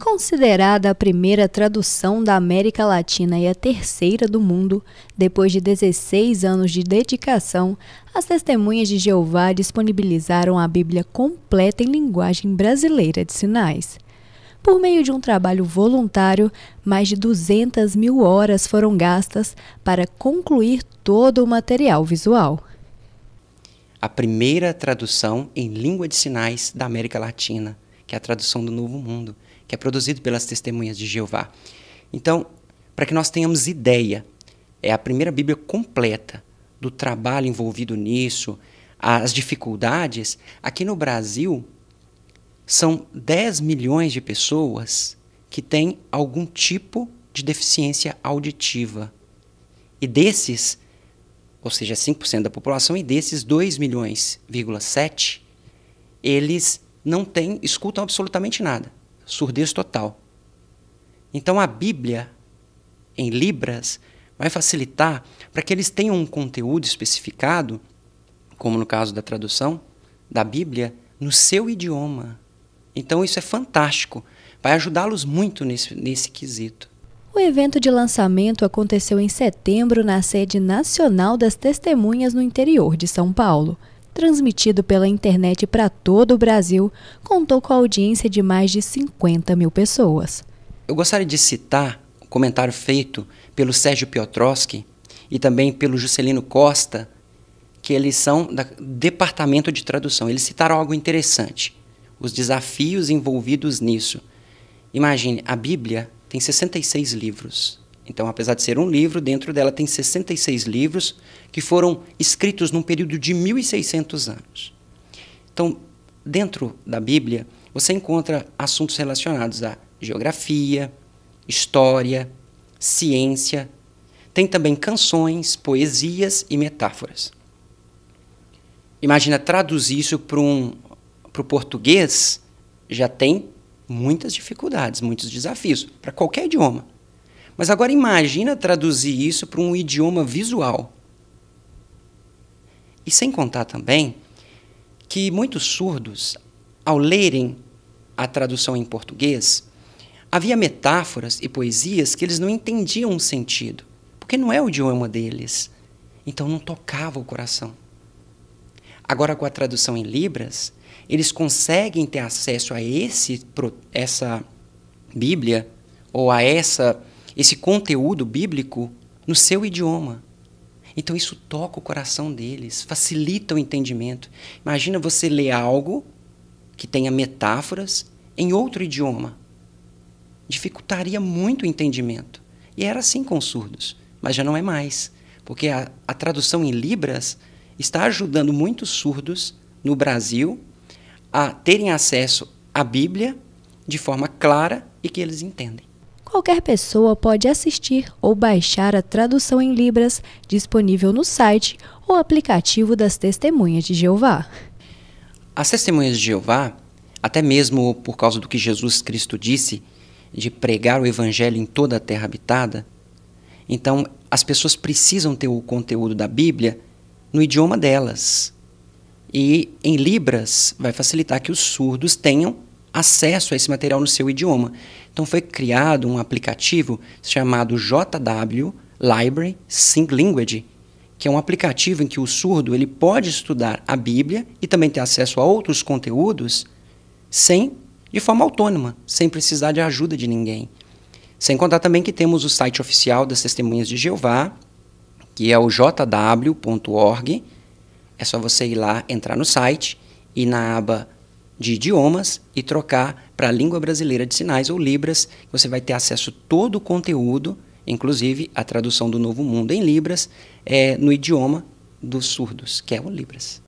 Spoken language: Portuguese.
Considerada a primeira tradução da América Latina e a terceira do mundo, depois de 16 anos de dedicação, as Testemunhas de Jeová disponibilizaram a Bíblia completa em linguagem brasileira de sinais. Por meio de um trabalho voluntário, mais de 200 mil horas foram gastas para concluir todo o material visual. A primeira tradução em língua de sinais da América Latina, que é a tradução do Novo Mundo que é produzido pelas testemunhas de Jeová. Então, para que nós tenhamos ideia, é a primeira Bíblia completa do trabalho envolvido nisso, as dificuldades. Aqui no Brasil, são 10 milhões de pessoas que têm algum tipo de deficiência auditiva. E desses, ou seja, 5% da população, e desses 2 milhões,7, eles não têm, escutam absolutamente nada surdez total. Então a Bíblia, em Libras, vai facilitar para que eles tenham um conteúdo especificado, como no caso da tradução da Bíblia, no seu idioma. Então isso é fantástico, vai ajudá-los muito nesse, nesse quesito. O evento de lançamento aconteceu em setembro na sede nacional das testemunhas no interior de São Paulo transmitido pela internet para todo o Brasil, contou com a audiência de mais de 50 mil pessoas. Eu gostaria de citar o um comentário feito pelo Sérgio Piotrowski e também pelo Juscelino Costa, que eles são do Departamento de Tradução. Eles citaram algo interessante, os desafios envolvidos nisso. Imagine, a Bíblia tem 66 livros. Então, apesar de ser um livro, dentro dela tem 66 livros que foram escritos num período de 1.600 anos. Então, dentro da Bíblia, você encontra assuntos relacionados à geografia, história, ciência. Tem também canções, poesias e metáforas. Imagina traduzir isso para um, o português já tem muitas dificuldades, muitos desafios, para qualquer idioma. Mas agora imagina traduzir isso para um idioma visual. E sem contar também que muitos surdos, ao lerem a tradução em português, havia metáforas e poesias que eles não entendiam o sentido, porque não é o idioma deles. Então não tocava o coração. Agora, com a tradução em Libras, eles conseguem ter acesso a esse, essa Bíblia ou a essa esse conteúdo bíblico no seu idioma. Então isso toca o coração deles, facilita o entendimento. Imagina você ler algo que tenha metáforas em outro idioma. Dificultaria muito o entendimento. E era assim com os surdos, mas já não é mais, porque a, a tradução em libras está ajudando muitos surdos no Brasil a terem acesso à Bíblia de forma clara e que eles entendem qualquer pessoa pode assistir ou baixar a tradução em Libras disponível no site ou aplicativo das Testemunhas de Jeová. As Testemunhas de Jeová, até mesmo por causa do que Jesus Cristo disse, de pregar o Evangelho em toda a terra habitada, então as pessoas precisam ter o conteúdo da Bíblia no idioma delas. E em Libras vai facilitar que os surdos tenham acesso a esse material no seu idioma. Então foi criado um aplicativo chamado JW Library Sing Language, que é um aplicativo em que o surdo ele pode estudar a Bíblia e também ter acesso a outros conteúdos sem de forma autônoma, sem precisar de ajuda de ninguém. Sem contar também que temos o site oficial das Testemunhas de Jeová, que é o jw.org. É só você ir lá, entrar no site e na aba de idiomas e trocar para a língua brasileira de sinais ou Libras. Você vai ter acesso a todo o conteúdo, inclusive a tradução do Novo Mundo em Libras, é, no idioma dos surdos, que é o Libras.